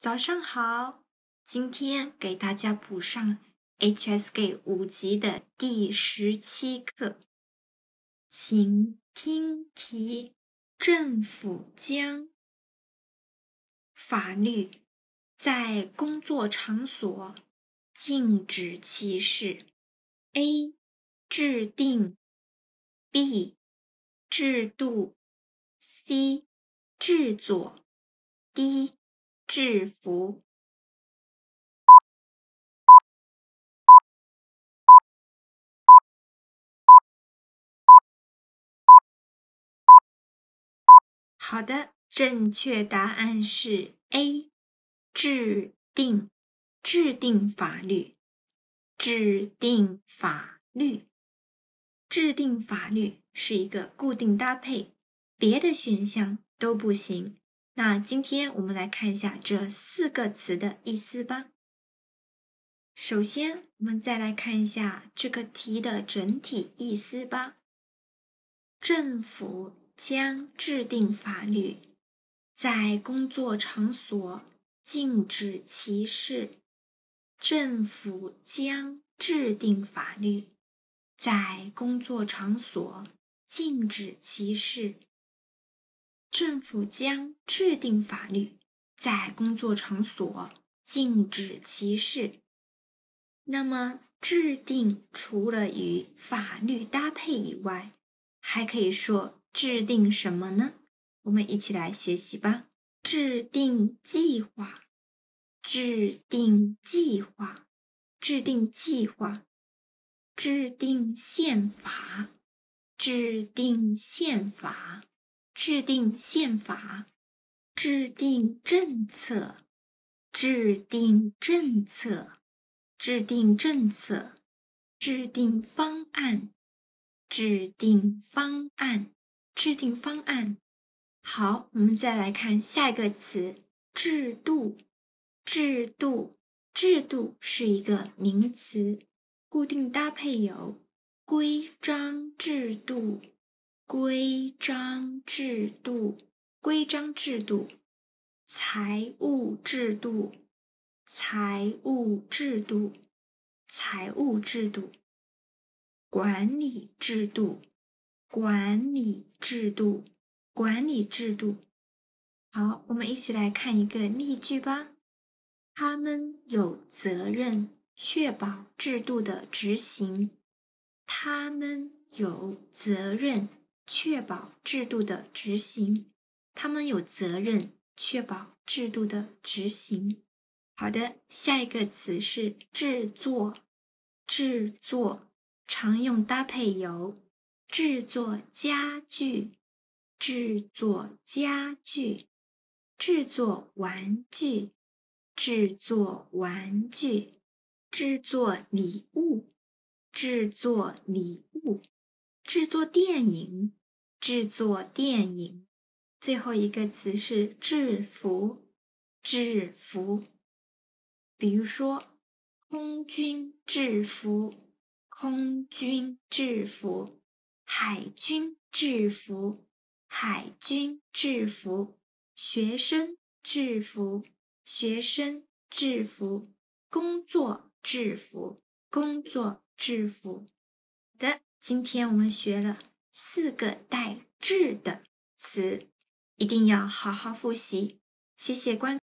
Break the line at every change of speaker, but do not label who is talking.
早上好，今天给大家补上 HSK 五级的第十七课，请听题：政府将法律在工作场所禁止歧视。A. 制定 B.
制度 C. 制作 D. 制服。好的，正确答案是 A。制定、制定法律、
制定法律、制定法律是一个固定搭配，别的选项都不行。那今天我们来看一下这四个词的意思吧。首先，我们再来看一下这个题的整体意思吧。政府将制定法律，在工作场所禁止歧视。政府将制定法律，在工作场所禁止歧视。政府将制定法律，在工作场所禁止歧视。那么，制定除了与法律搭配以外，还可以说制定什么呢？我们一起来学习吧。制定计划，制定计划，制定计划，制定宪法，制定宪法。制定宪法，制定政策，制定政策，制定政策，制定方案，制定方案，制定方案。好，我们再来看下一个词：制度。制度，制度是一个名词，固定搭配有规章制度。规章制度，规章制度，财务制度，财务制度，财务制度，管理制度，管理制度，管理制度。好，我们一起来看一个例句吧。他们有责任确保制度的执行。他们有责任。确保制度的执行，他们有责任确保制度的执行。好的，下一个词是制作，制作常用搭配有制作家具，制作家具，制作玩具，制作玩具，制作礼物，制作礼物。制作电影，制作电影，最后一个词是制服，制服。比如说，空军制服，空军制服；海军制服，海军制服；学生制服，学生制服；工作制服，工作制服。今天我们学了四个带“至”的词，一定要好好复习。谢谢关。